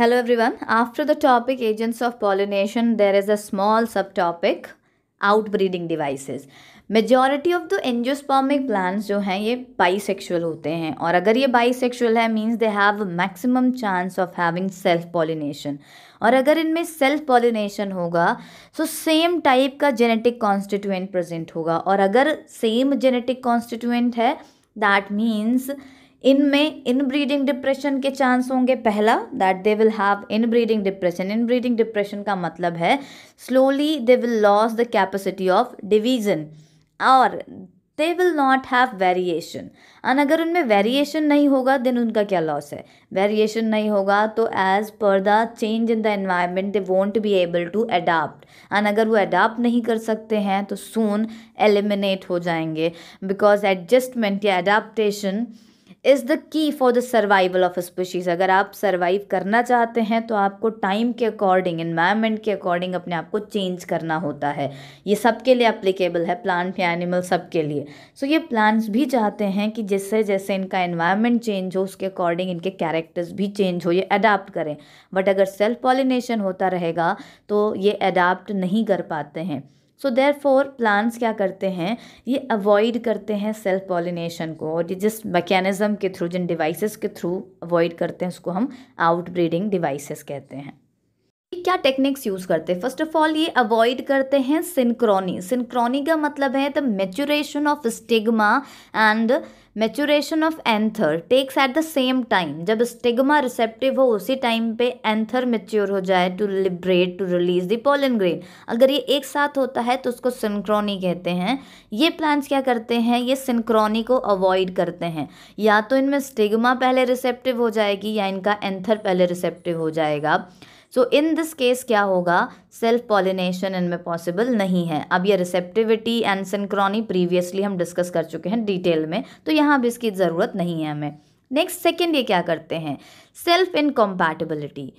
Hello everyone. After the topic agents of pollination, there is a small subtopic outbreeding devices. Majority of the angiospermic plants जो हैं ये bisexual होते हैं और अगर ये बाईसेक्सुअल है means they have maximum chance of having self pollination और अगर इनमें सेल्फ पॉलिनेशन होगा सो सेम टाइप का जेनेटिक कॉन्स्टिट्यूएंट प्रेजेंट होगा और अगर सेम जेनेटिक कॉन्स्टिट्यूएंट है दैट मीन्स इनमें इन ब्रीडिंग डिप्रेशन के चांस होंगे पहला that they will have inbreeding depression inbreeding depression का मतलब है slowly they will loss the capacity of division और they will not have variation and अगर उनमें वेरिएशन नहीं होगा देन उनका क्या लॉस है वेरिएशन नहीं होगा तो as per the change in the environment they won't be able to adapt and अगर वो अडाप्ट नहीं कर सकते हैं तो सून एलिमिनेट हो जाएंगे बिकॉज एडजस्टमेंट या adaptation is the key for the survival of species अगर आप सर्वाइव करना चाहते हैं तो आपको टाइम के अकॉर्डिंग इन्वायरमेंट के अकॉर्डिंग अपने आप को चेंज करना होता है ये सबके लिए अप्लीकेबल है प्लांट या एनिमल सबके लिए सो so, ये प्लांट्स भी चाहते हैं कि जिससे जैसे इनका इन्वायरमेंट चेंज हो उसके अकॉर्डिंग इनके कैरेक्टर्स भी चेंज हो ये अडाप्ट करें बट अगर सेल्फ पॉलिनेशन होता रहेगा तो ये अडाप्ट नहीं कर पाते हैं सो देर फोर प्लांट्स क्या करते हैं ये अवॉइड करते हैं सेल्फ पॉलिनेशन को और ये जिस मैकेनिज़्म के थ्रू जिन डिवाइसेस के थ्रू अवॉइड करते हैं उसको हम आउट ब्रीडिंग डिवाइसेस कहते हैं क्या टेक्निक्स यूज़ करते हैं फर्स्ट ऑफ ऑल ये अवॉइड करते हैं सिंक्रोनी सिंक्रोनी का मतलब है the maturation of stigma and maturation of anther takes at the same time जब स्टिग्मा रिसेप्टिव हो उसी टाइम पे एंथर मेच्योर हो जाए to liberate to release the pollen grain अगर ये एक साथ होता है तो उसको सिंक्रोनी कहते हैं ये प्लांट्स क्या करते हैं ये सिंक्रोनी को अवॉइड करते हैं या तो इनमें स्टिग्मा पहले रिसेप्टिव हो जाएगी या इनका एंथर पहले रिसेप्टिव हो जाएगा सो इन दिस केस क्या होगा सेल्फ पॉलिनेशन इनमें पॉसिबल नहीं है अब ये रिसेप्टिविटी एंड सिंक्रॉनी प्रीवियसली हम डिस्कस कर चुके हैं डिटेल में तो यहाँ भी इसकी ज़रूरत नहीं है हमें नेक्स्ट सेकेंड ये क्या करते हैं सेल्फ इनकॉम्पैटिबिलिटी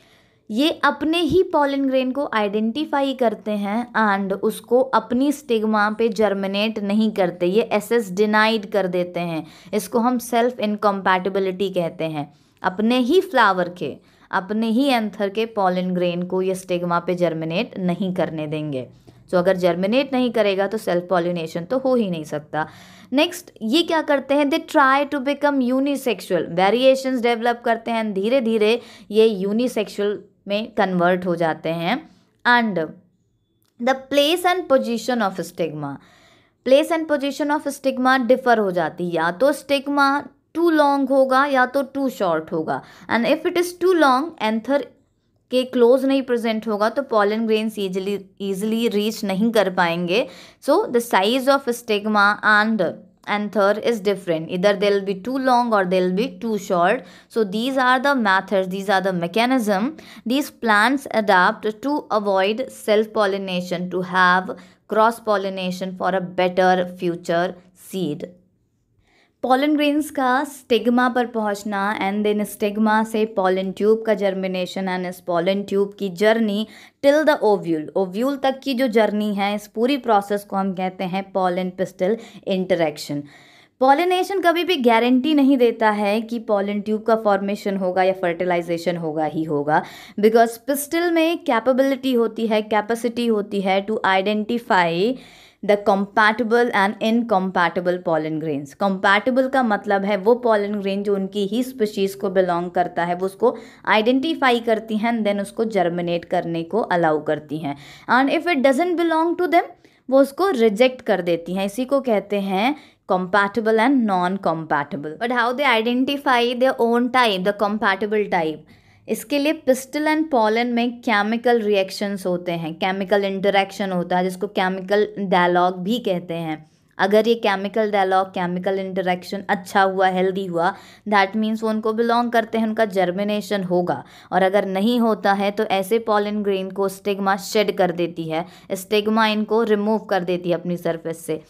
ये अपने ही पॉलिन ग्रेन को आइडेंटिफाई करते हैं एंड उसको अपनी स्टिग्मा पे जर्मिनेट नहीं करते ये एसेस डिनाइड कर देते हैं इसको हम सेल्फ इनकम्पैटिबिलिटी कहते हैं अपने ही फ्लावर के अपने ही एंथर के पॉलिन ग्रेन को ये स्टिग्मा पे जर्मिनेट नहीं करने देंगे सो तो अगर जर्मिनेट नहीं करेगा तो सेल्फ पॉलिनेशन तो हो ही नहीं सकता नेक्स्ट ये क्या करते हैं they try to become unisexual variations develop करते हैं धीरे धीरे ये यूनिसेक्सुअल में कन्वर्ट हो जाते हैं and the place and position of stigma place and position of stigma differ हो जाती है या तो स्टिग्मा टू लॉन्ग होगा या तो टू शॉर्ट होगा and if it is too long anther के क्लोज नहीं प्रेजेंट होगा तो pollen grains easily easily reach नहीं कर पाएंगे so the size of stigma and anther is different इधर दे बी टू लॉन्ग और they be too short so these are the method these are the mechanism these plants adapt to avoid self pollination to have cross pollination for a better future seed pollen grains का stigma पर पहुंचना and then stigma से pollen tube का germination and इस pollen tube की journey till the ovule ovule तक की जो जर्नी है इस पूरी प्रोसेस को हम कहते हैं पॉलन पिस्टल इंटरेक्शन पॉलिनेशन कभी भी गारंटी नहीं देता है कि पॉलन ट्यूब का फॉर्मेशन होगा या फर्टिलाइजेशन होगा ही होगा बिकॉज पिस्टल में कैपेबिलिटी होती है कैपेसिटी होती है to identify the compatible and incompatible pollen grains compatible का मतलब है वो पॉलन ग्रेन जो उनकी ही स्पीशीज़ को बिलोंग करता है वो उसको आइडेंटिफाई करती हैं एंड देन उसको जर्मिनेट करने को अलाउ करती हैं and if it doesn't belong to them वो उसको रिजेक्ट कर देती हैं इसी को कहते हैं compatible and non compatible but how they identify their own type the compatible type इसके लिए पिस्टल एंड पॉलन में केमिकल रिएक्शंस होते हैं केमिकल इंटरेक्शन होता है जिसको केमिकल डायलॉग भी कहते हैं अगर ये केमिकल डायलॉग केमिकल इंटरेक्शन अच्छा हुआ हेल्दी हुआ दैट मीन्स वो उनको बिलोंग करते हैं उनका जर्मिनेशन होगा और अगर नहीं होता है तो ऐसे पॉलन ग्रेन को स्टिग्मा शेड कर देती है स्टिग्मा इनको रिमूव कर देती है अपनी सरफेस से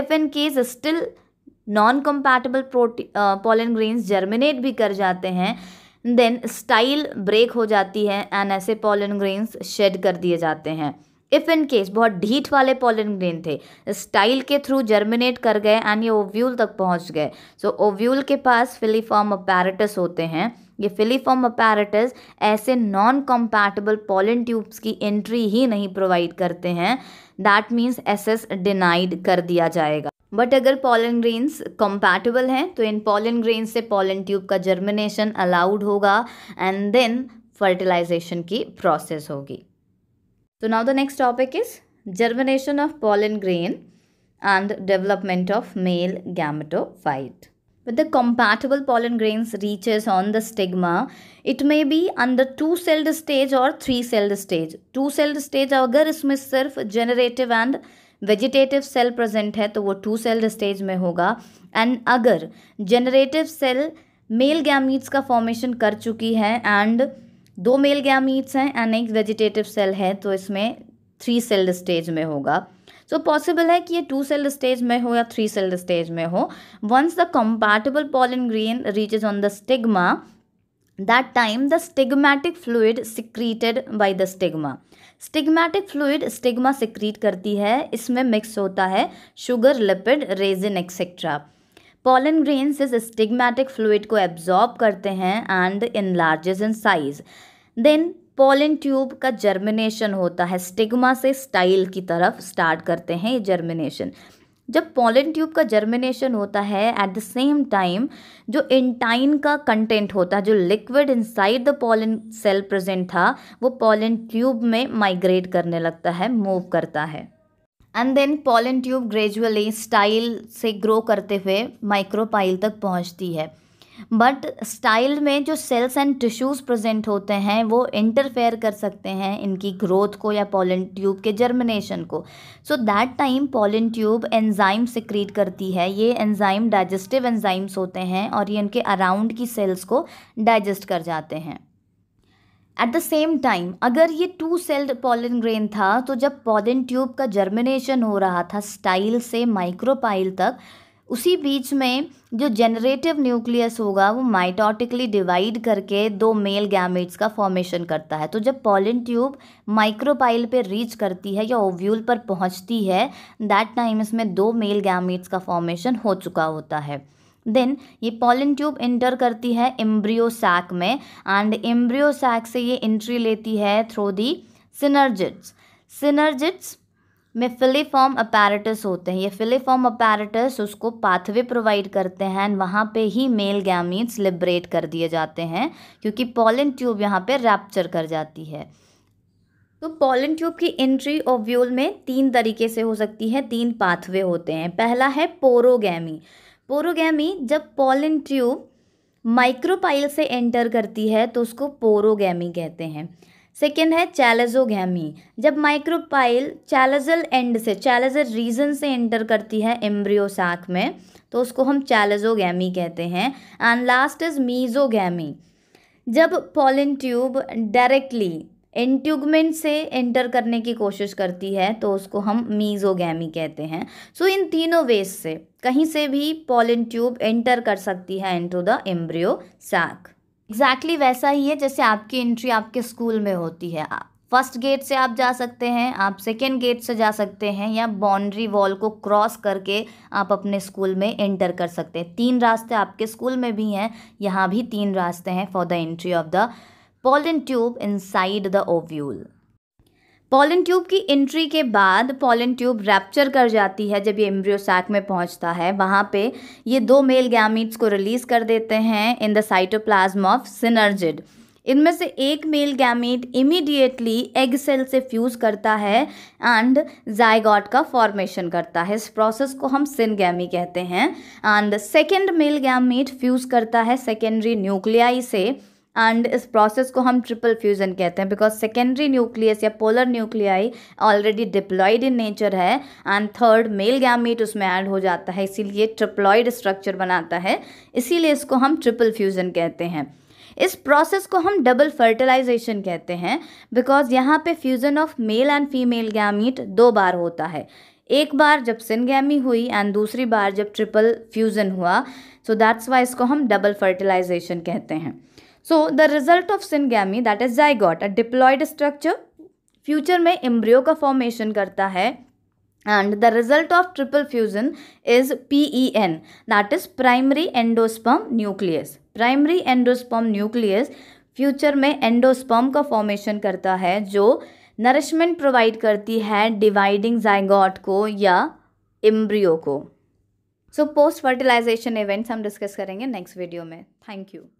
if in case still non compatible प्रोटी पॉलन ग्रेन्स जर्मिनेट भी कर जाते हैं देन स्टाइल ब्रेक हो जाती है एंड ऐसे पॉलन ग्रेन्स शेड कर दिए जाते हैं इफ़ इन केस बहुत ढीठ वाले पॉलन ग्रेन थे स्टाइल के थ्रू जर्मिनेट कर गए एंड ये ओव्यूल तक पहुंच गए सो so, ओव्यूल के पास फिलीफॉर्म अपैरेटस होते हैं ये फिलीफॉर्म अपैरेटस ऐसे नॉन कॉम्पैटेबल पॉलन ट्यूब्स की एंट्री ही नहीं प्रोवाइड करते हैं दैट मीन्स एसेस डिनाइड कर दिया जाएगा बट अगर पॉलन ग्रेन्स कंपैटिबल हैं तो इन पॉलन ग्रेन से पॉलन ट्यूब का जर्मिनेशन अलाउड होगा एंड देन फर्टिलाइजेशन की प्रोसेस होगी तो now the next topic is germination of pollen grain and development of male gametophyte with the compatible pollen grains reaches on the stigma it may be under two celled stage और three celled stage two celled stage अगर इसमें सिर्फ generative and vegetative cell present है तो वो to cell stage में होगा and अगर जनरेटिव सेल मेल गैमीट्स का फॉर्मेशन कर चुकी है एंड दो मेल गैमीट्स हैं एंड एक वेजिटेटिव सेल है तो इसमें थ्री सेल स्टेज में होगा सो so, पॉसिबल है कि ये टू सेल स्टेज में हो या थ्री सेल स्टेज में हो once the compatible pollen grain reaches on the stigma that time the stigmatic fluid secreted by the stigma stigmatic fluid stigma secrete करती है इसमें मिक्स होता है sugar lipid resin etcetera pollen grains इस stigmatic fluid को absorb करते हैं and enlarges in size then pollen tube का जर्मिनेशन होता है स्टिग्मा से स्टाइल की तरफ स्टार्ट करते हैं ये जर्मिनेशन जब पॉलन ट्यूब का जर्मिनेशन होता है एट द सेम टाइम जो इंटाइन का कंटेंट होता है जो liquid inside the pollen cell present था वो पॉलन ट्यूब में माइग्रेट करने लगता है मूव करता है and then pollen tube gradually style से ग्रो करते हुए माइक्रोपाइल तक पहुंचती है बट स्टाइल में जो सेल्स एंड टिश्यूज़ प्रेजेंट होते हैं वो इंटरफेयर कर सकते हैं इनकी ग्रोथ को या पॉलन ट्यूब के जर्मिनेशन को so that time pollen tube enzyme secrete करती है ये एंजाइम डाइजेस्टिव एंजाइम्स होते हैं और ये इनके अराउंड की सेल्स को डाइजेस्ट कर जाते हैं एट द सेम टाइम अगर ये टू सेल्ड पॉलन ग्रेन था तो जब पॉलन ट्यूब का जर्मिनेशन हो रहा था स्टाइल से माइक्रोपाइल तक उसी बीच में जो जनरेटिव न्यूक्लियस होगा वो माइटोटिकली डिवाइड करके दो मेल गैमेट्स का फॉर्मेशन करता है तो जब पॉलिन ट्यूब माइक्रोपाइल पे रीच करती है या ओव्यूल पर पहुंचती है दैट टाइम इसमें दो मेल गैमेट्स का फॉर्मेशन हो चुका होता है देन ये पॉलिन ट्यूब इंटर करती है एम्ब्रियो सैक में एंड एम्ब्रियो सैक से ये इंट्री लेती है थ्रू दी सिनर्जिट्स सिनर्जिट्स में फिलीफॉर्म अपैरेटस होते हैं ये फिलीफॉर्म अपैरेटस उसको पाथवे प्रोवाइड करते हैं वहाँ पे ही मेल गैमीट्स लिब्रेट कर दिए जाते हैं क्योंकि पॉलिन ट्यूब यहाँ पे रैप्चर कर जाती है तो पॉलिन ट्यूब की एंट्री ओव्यूल में तीन तरीके से हो सकती है तीन पाथवे होते हैं पहला है पोरोगैमी पोरोगैमी जब पॉलिन ट्यूब माइक्रोपाइल से एंटर करती है तो उसको पोरोगैमी कहते हैं सेकेंड है चैलेजोगी जब माइक्रोपाइल चैलेजल एंड से चैलेजल रीजन से एंटर करती है एम्ब्रियो साख में तो उसको हम चैलेजोगी कहते हैं एंड लास्ट इज मीजोगी जब पॉलिन ट्यूब डायरेक्टली एंट्यूगमेंट से एंटर करने की कोशिश करती है तो उसको हम मीजोगैमी कहते हैं सो so, इन तीनों वेज से कहीं से भी पॉलिन ट्यूब एंटर कर सकती है into the embryo sac exactly exactly वैसा ही है जैसे आपकी एंट्री आपके स्कूल में होती है आप फर्स्ट गेट से आप जा सकते हैं आप सेकेंड गेट से जा सकते हैं या बाउंड्री वॉल को क्रॉस करके आप अपने स्कूल में एंटर कर सकते हैं तीन रास्ते आपके स्कूल में भी हैं यहाँ भी तीन रास्ते हैं for the entry of the pollen tube inside the ovule pollen tube की एंट्री के बाद पॉलन ट्यूब रैप्चर कर जाती है जब ये एम्ब्रियो सैक में पहुंचता है वहाँ पे ये दो मेल गैमिट्स को रिलीज़ कर देते हैं in the cytoplasm of synergid इनमें से एक male gamete immediately egg cell से फ्यूज करता है एंड जायगॉट का फॉर्मेशन करता है इस प्रोसेस को हम सिनगैमी कहते हैं and second male gamete fuse करता है सेकेंडरी न्यूक्लियाई से एंड इस प्रोसेस को हम ट्रिपल फ्यूज़न कहते हैं बिकॉज सेकेंडरी न्यूक्लियस या polar nuclei already diploid in nature है एंड थर्ड मेल गैमीट उसमें ऐड हो जाता है इसीलिए ट्रिप्लॉयड स्ट्रक्चर बनाता है इसीलिए इसको हम ट्रिपल फ्यूज़न कहते हैं इस प्रोसेस को हम डबल फर्टिलाइजेशन कहते हैं बिकॉज यहाँ पे fusion of male and female gamete दो बार होता है एक बार जब सिनगैमी हुई एंड दूसरी बार जब ट्रिपल फ्यूज़न हुआ सो दैट्स वाई इसको हम डबल फर्टिलाइजेशन कहते हैं so the result of syngamy that is zygote a diploid structure future में एम्ब्रियो का फॉर्मेशन करता है and result of triple fusion is P E N that is primary endosperm nucleus primary endosperm nucleus future में endosperm का formation करता है जो nourishment provide करती है डिवाइडिंग जाइगॉट को या एम्ब्रियो को सो पोस्ट फर्टिलाइजेशन इवेंट्स हम डिस्कस करेंगे नेक्स्ट वीडियो में थैंक यू